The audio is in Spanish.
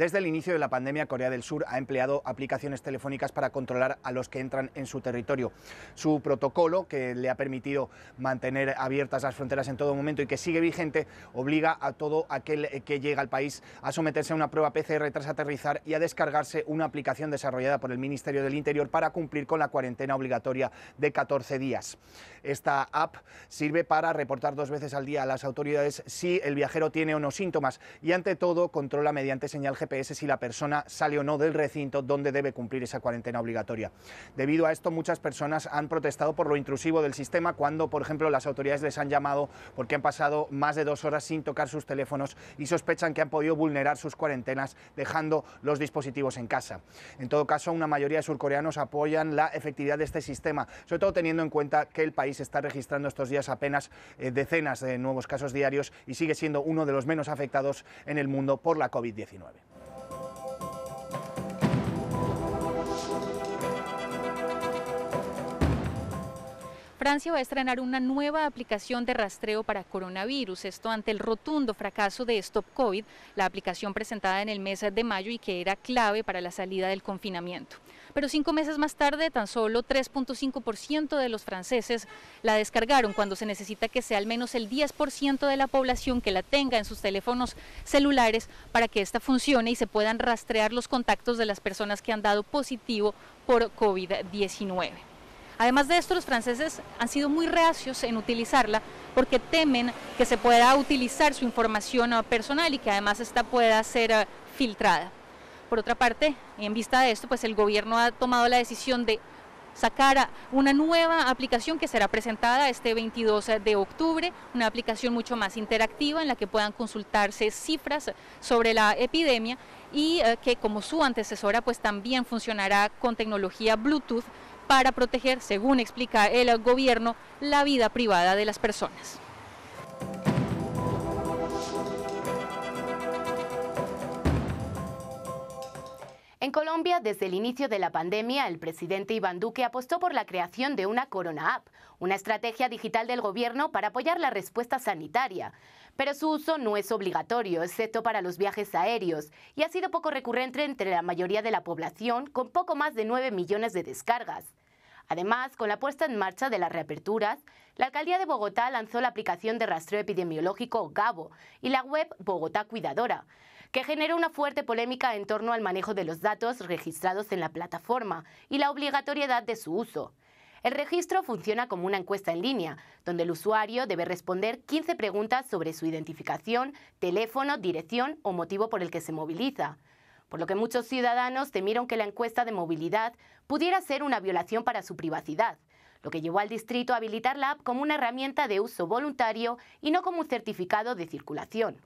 Desde el inicio de la pandemia, Corea del Sur ha empleado aplicaciones telefónicas para controlar a los que entran en su territorio. Su protocolo, que le ha permitido mantener abiertas las fronteras en todo momento y que sigue vigente, obliga a todo aquel que llega al país a someterse a una prueba PCR tras aterrizar y a descargarse una aplicación desarrollada por el Ministerio del Interior para cumplir con la cuarentena obligatoria de 14 días. Esta app sirve para reportar dos veces al día a las autoridades si el viajero tiene o no síntomas y ante todo controla mediante señal GPS si la persona sale o no del recinto donde debe cumplir esa cuarentena obligatoria. Debido a esto, muchas personas han protestado por lo intrusivo del sistema cuando, por ejemplo, las autoridades les han llamado porque han pasado más de dos horas sin tocar sus teléfonos y sospechan que han podido vulnerar sus cuarentenas dejando los dispositivos en casa. En todo caso, una mayoría de surcoreanos apoyan la efectividad de este sistema, sobre todo teniendo en cuenta que el país está registrando estos días apenas eh, decenas de nuevos casos diarios y sigue siendo uno de los menos afectados en el mundo por la COVID-19. Francia va a estrenar una nueva aplicación de rastreo para coronavirus, esto ante el rotundo fracaso de Stop COVID, la aplicación presentada en el mes de mayo y que era clave para la salida del confinamiento. Pero cinco meses más tarde, tan solo 3.5% de los franceses la descargaron cuando se necesita que sea al menos el 10% de la población que la tenga en sus teléfonos celulares para que esta funcione y se puedan rastrear los contactos de las personas que han dado positivo por COVID-19. Además de esto, los franceses han sido muy reacios en utilizarla porque temen que se pueda utilizar su información uh, personal y que además esta pueda ser uh, filtrada. Por otra parte, en vista de esto, pues el gobierno ha tomado la decisión de sacar uh, una nueva aplicación que será presentada este 22 de octubre, una aplicación mucho más interactiva en la que puedan consultarse cifras sobre la epidemia y que como su antecesora pues también funcionará con tecnología Bluetooth para proteger, según explica el gobierno, la vida privada de las personas. En Colombia, desde el inicio de la pandemia, el presidente Iván Duque apostó por la creación de una Corona App, una estrategia digital del gobierno para apoyar la respuesta sanitaria. Pero su uso no es obligatorio, excepto para los viajes aéreos, y ha sido poco recurrente entre la mayoría de la población, con poco más de 9 millones de descargas. Además, con la puesta en marcha de las reaperturas, la Alcaldía de Bogotá lanzó la aplicación de rastreo epidemiológico Gabo y la web Bogotá Cuidadora, que generó una fuerte polémica en torno al manejo de los datos registrados en la plataforma y la obligatoriedad de su uso. El registro funciona como una encuesta en línea, donde el usuario debe responder 15 preguntas sobre su identificación, teléfono, dirección o motivo por el que se moviliza por lo que muchos ciudadanos temieron que la encuesta de movilidad pudiera ser una violación para su privacidad, lo que llevó al distrito a habilitar la app como una herramienta de uso voluntario y no como un certificado de circulación.